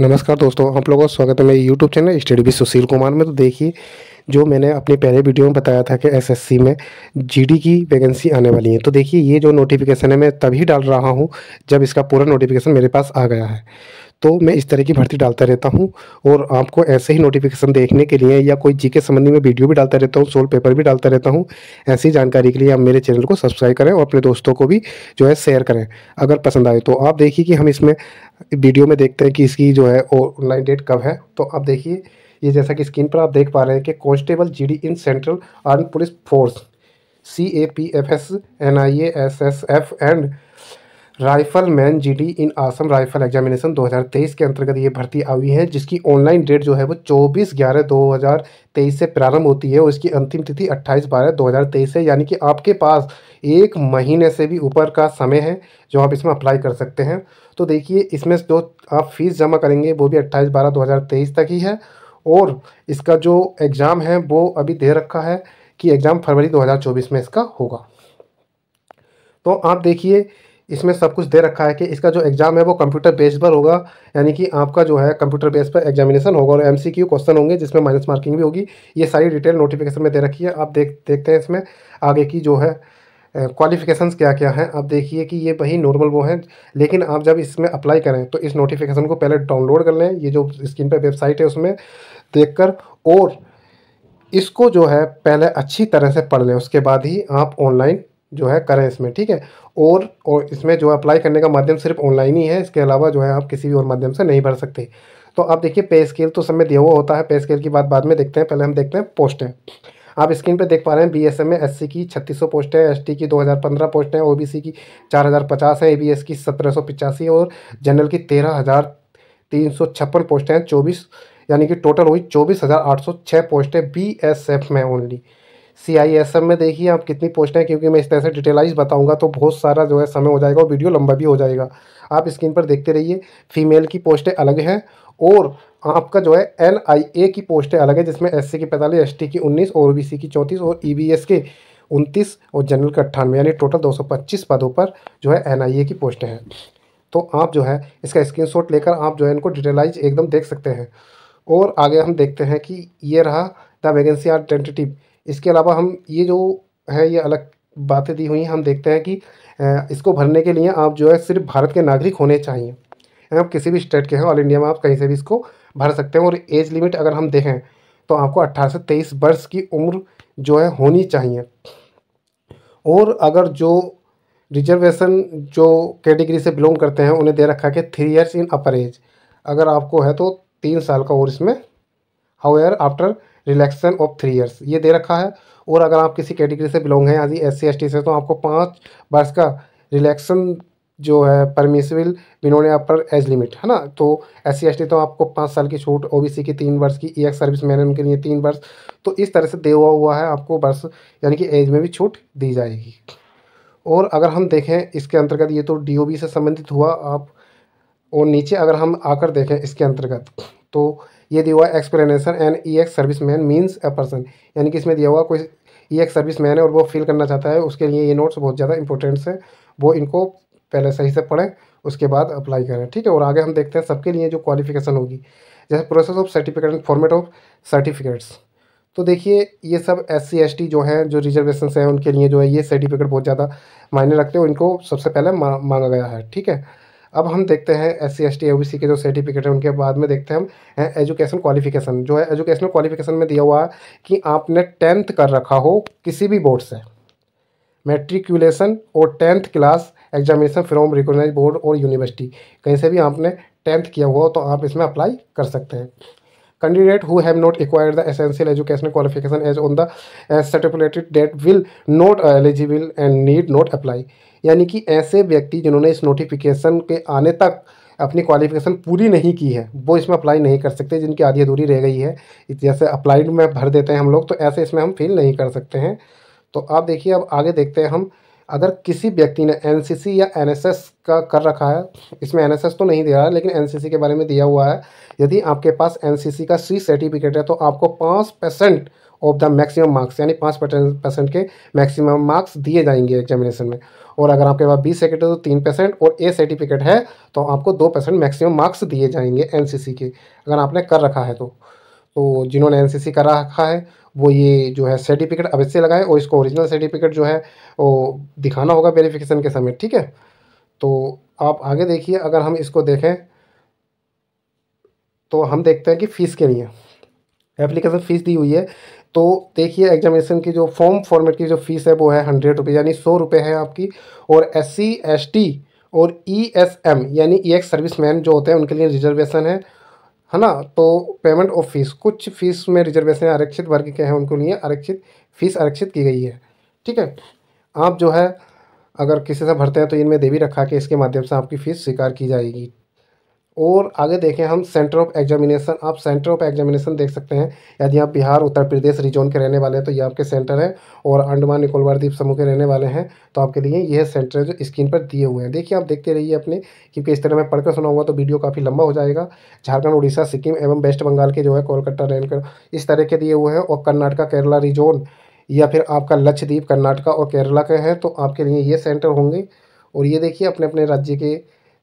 नमस्कार दोस्तों आप लोगों का स्वागत है मेरे यूट्यूब चैनल स्टडी भी सुशील कुमार में तो देखिए जो मैंने अपने पहले वीडियो में बताया था कि एसएससी में जीडी की वैकेंसी आने वाली है तो देखिए ये जो नोटिफिकेशन है मैं तभी डाल रहा हूँ जब इसका पूरा नोटिफिकेशन मेरे पास आ गया है तो मैं इस तरह की भर्ती डालता रहता हूँ और आपको ऐसे ही नोटिफिकेशन देखने के लिए या कोई जी के संबंधी में वीडियो भी डालता रहता हूँ सोल पेपर भी डालता रहता हूँ ऐसी जानकारी के लिए आप मेरे चैनल को सब्सक्राइब करें और अपने दोस्तों को भी जो है शेयर करें अगर पसंद आए तो आप देखिए कि हम इसमें वीडियो में देखते हैं कि इसकी जो है ऑनलाइन डेट कब है तो आप देखिए ये जैसा कि स्क्रीन पर आप देख पा रहे हैं कि constable G in central arm police force C A P F S N I A S S F and rifle G D in Assam rifle examination 2023 के अंतर्गत ये भर्ती आई है जिसकी ऑनलाइन डेट जो है वो 24 ग्यारह 2023 से प्रारंभ होती है और इसकी अंतिम तिथि 28 बारह 2023 है यानी कि आपके पास एक महीने से भी ऊपर का समय है जो आप इसमें अप्लाई कर सकते हैं तो देखिए इसमें जो आप फीस जमा करेंगे वो भी अट्ठाईस बारह दो तक ही है और इसका जो एग्ज़ाम है वो अभी दे रखा है कि एग्ज़ाम फरवरी दो में इसका होगा तो आप देखिए इसमें सब कुछ दे रखा है कि इसका जो एग्ज़ाम है वो कंप्यूटर बेस पर होगा यानी कि आपका जो है कंप्यूटर बेस पर एग्जामिनेशन होगा और एम क्वेश्चन होंगे जिसमें माइनस मार्किंग भी होगी ये सारी डिटेल नोटिफिकेशन में दे रखी है आप देख देखते हैं इसमें आगे की जो है क्वालिफिकेशंस क्या क्या हैं आप देखिए कि ये वही नॉर्मल वो हैं लेकिन आप जब इसमें अप्लाई करें तो इस नोटिफिकेशन को पहले डाउनलोड कर लें ये जो स्क्रीन पर वेबसाइट है उसमें देखकर और इसको जो है पहले अच्छी तरह से पढ़ लें उसके बाद ही आप ऑनलाइन जो है करें इसमें ठीक है और और इसमें जो अप्लाई करने का माध्यम सिर्फ ऑनलाइन ही है इसके अलावा जो है आप किसी भी और माध्यम से नहीं भर सकते तो आप देखिए पे स्केल तो समय दिया हुआ होता है पे स्केल की बात बाद में देखते हैं पहले हम देखते हैं पोस्टें आप स्क्रीन पे देख पा रहे हैं एम में सी की छत्तीस सौ पोस्ट है टी की 2015 पोस्ट है सी की 4050 है एस की सत्रह और जनरल की तेरह हज़ार तीन सौ छप्पन पोस्टें हैं चौबीस यानी कि टोटल हुई चौबीस हज़ार आठ सौ छः पोस्टें बी एस एफ में only C I S M में देखिए आप कितनी पोस्टें हैं क्योंकि मैं इस तरह से डिटेलाइज बताऊंगा तो बहुत सारा जो है समय हो जाएगा और वीडियो लंबा भी हो जाएगा आप स्क्रीन पर देखते रहिए फीमेल की पोस्टें अलग हैं और आपका जो है एन आई ए की पोस्टें अलग है जिसमें एस सी की पैंतालीस एस टी की उन्नीस ओ बी सी की चौंतीस और ई बी एस के उनतीस और जनरल का अट्ठानवे यानी टोटल दो सौ पच्चीस पदों पर जो है एन आई ए की पोस्टें हैं तो आप जो है इसका स्क्रीन शॉट लेकर आप जो है इनको डिटेलाइज एकदम देख सकते हैं और आगे हम देखते हैं कि ये रहा द वैकेंसी आर टेंटेटिव इसके अलावा हम ये जो है ये अलग बातें दी हुई हैं हम देखते हैं कि इसको भरने के लिए आप जो है सिर्फ भारत के नागरिक होने चाहिए आप किसी भी स्टेट के हैं ऑल इंडिया में आप कहीं से भी इसको भर सकते हैं और एज लिमिट अगर हम देखें तो आपको अट्ठारह से तेईस वर्ष की उम्र जो है होनी चाहिए और अगर जो रिजर्वेशन जो कैटेगरी से बिलोंग करते हैं उन्हें दे रखा है कि three years in upper age अगर आपको है तो तीन साल का और इसमें however after relaxation of three years ये दे रखा है और अगर आप किसी कैटेगरी से बिलोंग हैं यहाँ एस सी एस टी से तो आपको पाँच वर्ष का रिलैक्सन जो है परमिसिबल बिनोने अपर एज लिमिट है ना तो एस सी तो आपको पाँच साल की छूट ओबीसी की तीन वर्ष की ई एक्स सर्विस मैन उनके लिए तीन वर्ष तो इस तरह से दे हुआ हुआ है आपको वर्ष यानी कि एज में भी छूट दी जाएगी और अगर हम देखें इसके अंतर्गत ये तो डी से संबंधित हुआ आप और नीचे अगर हम आकर देखें इसके अंतर्गत तो ये दिया हुआ explanation and E X service man means a person यानी कि इसमें दिया हुआ कोई ई एक्स सर्विस मैन है और वो फील करना चाहता है उसके लिए ये नोट्स बहुत ज़्यादा इंपॉर्टेंट है वो इनको पहले सही से पढ़ें उसके बाद अप्लाई करें ठीक है और आगे हम देखते हैं सबके लिए जो क्वालिफिकेशन होगी जैसे process of certificate and format of certificates तो देखिए ये सब एस सी जो हैं जो रिजर्वेशन हैं उनके लिए जो है ये सर्टिफिकेट बहुत ज़्यादा मायने रखते हैं इनको सबसे पहले मांगा गया है ठीक है अब हम देखते हैं S C S T C के जो सर्टिफिकेट है उनके बाद में देखते हैं हम एजुकेशन क्वालिफिकेशन जो है एजुकेशनल क्वालिफिकेशन में दिया हुआ कि आपने टेंथ कर रखा हो किसी भी बोर्ड से मेट्रिकुलेशन और tenth class examination from recognize board और यूनिवर्सिटी कहीं से भी आपने टेंथ किया हुआ हो तो आप इसमें अप्लाई कर सकते हैं candidate who have not acquire the essential education qualification as on the certificated date will not eligible and need not apply यानी कि ऐसे व्यक्ति जिन्होंने इस नोटिफिकेशन के आने तक अपनी क्वालिफिकेशन पूरी नहीं की है वो इसमें अप्लाई नहीं कर सकते जिनकी आधी अधूरी रह गई है जैसे अप्लाइड में भर देते हैं हम लोग तो ऐसे इसमें हम फिल नहीं कर सकते हैं तो आप देखिए अब आगे देखते हैं हम अगर किसी व्यक्ति ने एनसीसी या एनएसएस का कर रखा है इसमें एनएसएस तो नहीं दिया है लेकिन एनसीसी के बारे में दिया हुआ है यदि आपके पास एनसीसी का सी सर्टिफिकेट है तो आपको पाँच percent of the maximum marks यानी पाँच परसेंट के मैक्सिमम मार्क्स दिए जाएंगे एग्जामिनेशन में और अगर आपके पास बी सर्टिफिकेट है तो तीन परसेंट और ए सर्टिफिकेट है तो आपको दो परसेंट मैक्सिमम मार्क्स दिए जाएंगे एनसीसी के अगर आपने कर रखा है तो तो जिन्होंने एनसीसी करा रखा है वो ये जो है सर्टिफिकेट अवश्य लगाए और इसको ओरिजिनल सर्टिफिकेट जो है वो दिखाना होगा वेरिफिकेशन के समय ठीक है तो आप आगे देखिए अगर हम इसको देखें तो हम देखते हैं कि फ़ीस के लिए एप्लीकेशन फ़ीस दी हुई है तो देखिए एग्जामिनेशन की जो फॉर्म फॉर्मेट की जो फ़ीस है वो है हंड्रेड रुपये यानी सौ रुपये है आपकी और एस सी एस टी और ई एस एम यानी ई एक्स सर्विस मैन जो होते हैं उनके लिए रिजर्वेशन है है ना तो पेमेंट ऑफ फीस कुछ फीस में रिजर्वेशन आरक्षित वर्ग के हैं उनके लिए आरक्षित फीस आरक्षित की गई है ठीक है आप जो है अगर किसी से भरते हैं तो इनमें दे भी रखा के इसके माध्यम से आपकी फ़ीस स्वीकार की जाएगी और आगे देखें हम सेंटर ऑफ एग्जामिनेशन आप सेंटर ऑफ एग्जामिनेशन देख सकते हैं यदि आप बिहार उत्तर प्रदेश रीजन के रहने वाले हैं तो ये आपके सेंटर हैं और अंडमान निकोबार द्वीप समूह के रहने वाले हैं तो आपके लिए यह सेंटर जो स्क्रीन पर दिए हुए हैं देखिए आप देखते रहिए अपने क्योंकि इस तरह मैं पढ़कर सुनाऊंगा तो वीडियो काफ़ी लंबा हो जाएगा झारखंड उड़ीसा सिक्किम एवं वेस्ट बंगाल के जो है कोलकाता रैनकर इस तरह के दिए हुए हैं और कर्नाटका केरला रिजोन या फिर आपका लक्षद्वीप कर्नाटका और केरला के हैं तो आपके लिए ये सेंटर होंगे और ये देखिए अपने अपने राज्य के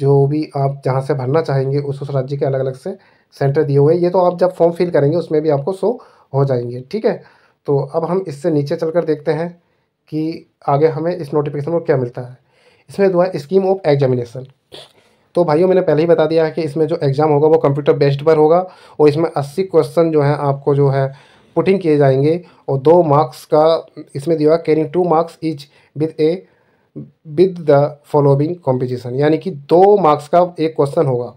जो भी आप जहाँ से भरना चाहेंगे उस उस राज्य के अलग अलग से सेंटर दिए हुए हैं ये तो आप जब फॉर्म फिल करेंगे उसमें भी आपको शो हो जाएंगे ठीक है तो अब हम इससे नीचे चलकर देखते हैं कि आगे हमें इस नोटिफिकेशन को क्या मिलता है इसमें दो है स्कीम ऑफ एग्जामिनेशन तो भाइयों मैंने पहले ही बता दिया है कि इसमें जो एग्ज़ाम होगा वो कंप्यूटर बेस्ड पर होगा और इसमें अस्सी क्वेश्चन जो है आपको जो है पुटिंग किए जाएंगे और दो मार्क्स का इसमें दिया carrying two marks each with a with the following competition यानी कि दो मार्क्स का एक क्वेश्चन होगा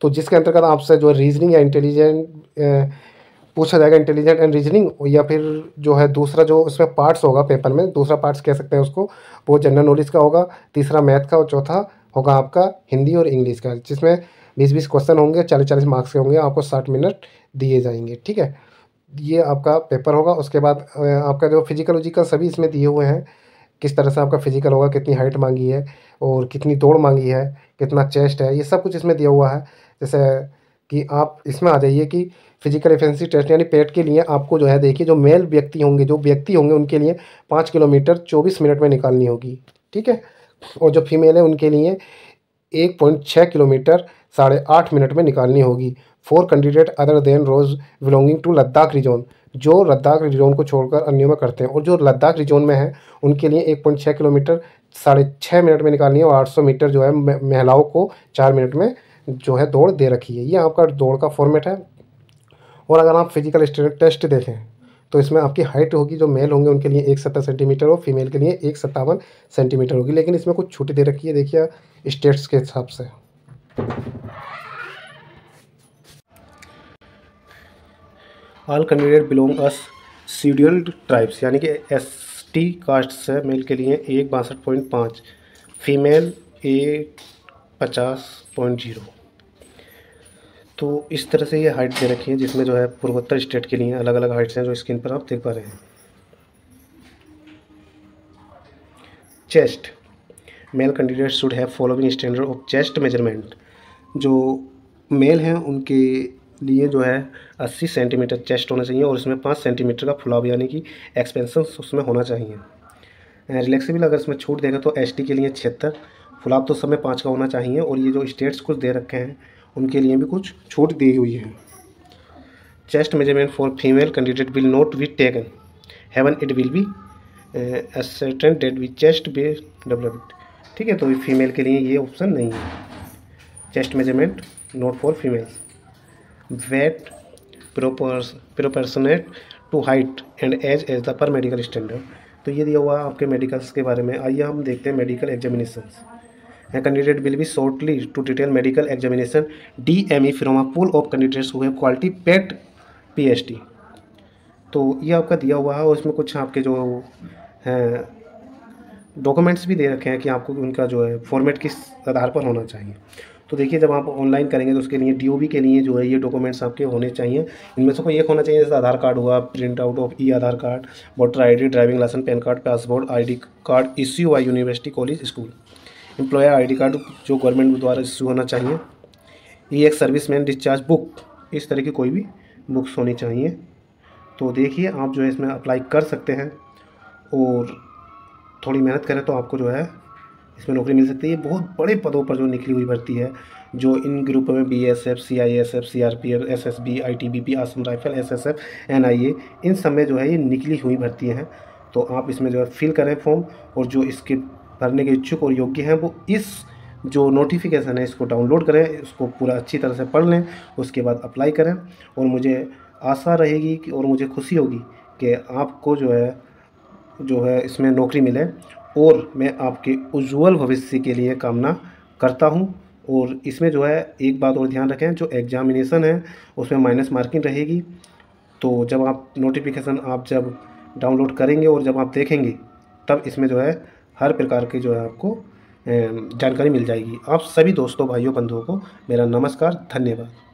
तो जिसके अंतर्गत आपसे जो रीजनिंग या इंटेलिजेंट पूछा जाएगा इंटेलिजेंट एंड रीजनिंग या फिर जो है दूसरा जो उसमें पार्ट्स होगा पेपर में दूसरा पार्ट्स कह सकते हैं उसको वो जनरल नॉलेज का होगा तीसरा मैथ का और चौथा होगा आपका हिंदी और इंग्लिश का जिसमें बीस बीस क्वेश्चन होंगे चालीस चालीस मार्क्स के होंगे आपको साठ मिनट दिए जाएंगे ठीक है ये आपका पेपर होगा उसके बाद आपका जो फिजिकल उजिकल सभी इसमें दिए हुए हैं किस तरह से आपका फिजिकल होगा कितनी हाइट मांगी है और कितनी तोड़ मांगी है कितना चेस्ट है ये सब कुछ इसमें दिया हुआ है जैसे कि आप इसमें आ जाइए कि फिजिकल एफेंसी टेस्ट यानी पेट के लिए आपको जो है देखिए जो मेल व्यक्ति होंगे जो व्यक्ति होंगे उनके लिए पाँच किलोमीटर चौबीस मिनट में निकालनी होगी ठीक है और जो फीमेल है उनके लिए एक पॉइंट छः किलोमीटर साढ़े आठ मिनट में निकालनी होगी for candidate other than those belonging to Ladakh region जो लद्दाख रिजोन को छोड़कर अन्यों में करते हैं और जो लद्दाख रिजोन में है उनके लिए एक पॉइंट छः किलोमीटर साढ़े छः मिनट में निकालनी है और आठ सौ मीटर जो है महिलाओं को चार मिनट में जो है दौड़ दे रखी है ये आपका दौड़ का फॉर्मेट है और अगर आप फिजिकल टेस्ट देखें तो इसमें आपकी हाइट होगी जो मेल होंगे उनके लिए एक सत्तर सेंटीमीटर और फीमेल के लिए एक सत्तावन सेंटीमीटर होगी लेकिन इसमें कुछ छूट दे रखी है देखिए स्टेट्स के हिसाब से all candidate belong as scheduled tribes यानी कि एस टी कास्ट से मेल के लिए एक बासठ पॉइंट पाँच फीमेल एक पचास पॉइंट जीरो तो इस तरह से ये हाइट दे रखी है जिसमें जो है पूर्वोत्तर स्टेट के लिए अलग अलग हाइट्स हैं जो स्क्रीन पर आप देख पा रहे हैं chest male candidate should have following standard of chest measurement जो मेल हैं उनके लिए जो है 80 सेंटीमीटर चेस्ट होना चाहिए और इसमें 5 सेंटीमीटर का फुलाव यानी कि एक्सपेंसन उसमें होना चाहिए रिलैक्सेबल अगर इसमें छूट देगा तो एस के लिए छिहत्तर फुलाव तो सब में पाँच का होना चाहिए और ये जो स्टेट्स कुछ दे रखे हैं उनके लिए भी कुछ छूट दी हुई है chest measurement for female candidate will not be taken however it will be certain date with chest be develop ठीक है तो फीमेल के लिए ये ऑप्शन नहीं है chest measurement not for females weight proportionate to height and age as the per medical standard तो ये दिया हुआ है आपके मेडिकल्स के बारे में आइए हम देखते हैं medical examination a candidate will be shortly to detail medical examination D M E from a pool of candidates हुए quality PET P H D तो ये आपका दिया हुआ है और इसमें कुछ आपके जो हैं डॉक्यूमेंट्स भी दे रखे हैं कि आपको उनका जो है फॉर्मेट किस आधार पर होना चाहिए तो देखिए जब आप ऑनलाइन करेंगे तो उसके लिए डी के लिए जो है ये डॉक्यूमेंट्स आपके होने चाहिए इनमें से कोई एक होना चाहिए जैसे आधार कार्ड हुआ print out of E Aadhaar card voter I driving licence PAN card passport I card issue हुआ university college school employer I card जो गवर्नमेंट द्वारा इश्यू होना चाहिए ये एक सर्विस मैन डिस्चार्ज बुक इस तरह की कोई भी बुक्स होनी चाहिए तो देखिए आप जो है इसमें अप्लाई कर सकते हैं और थोड़ी मेहनत करें तो आपको जो है इसमें नौकरी मिल सकती है बहुत बड़े पदों पर जो निकली हुई भर्ती है जो इन ग्रुपों में B S F C I S F C R P F S S B I T B P Assam rifle S S F N I A इन सब में जो है ये निकली हुई भर्ती हैं तो आप इसमें जो है फिल करें फॉर्म और जो इसके भरने के इच्छुक और योग्य हैं वो इस जो नोटिफिकेशन है इसको डाउनलोड करें इसको पूरा अच्छी तरह से पढ़ लें उसके बाद अप्लाई करें और मुझे आशा रहेगी कि और मुझे खुशी होगी कि आपको जो है जो है इसमें नौकरी मिले और मैं आपके उज्जवल भविष्य के लिए कामना करता हूँ और इसमें जो है एक बात और ध्यान रखें जो एग्जामिनेशन है उसमें माइनस मार्किंग रहेगी तो जब आप नोटिफिकेशन आप जब डाउनलोड करेंगे और जब आप देखेंगे तब इसमें जो है हर प्रकार की जो है आपको जानकारी मिल जाएगी आप सभी दोस्तों भाइयों बंधुओं को मेरा नमस्कार धन्यवाद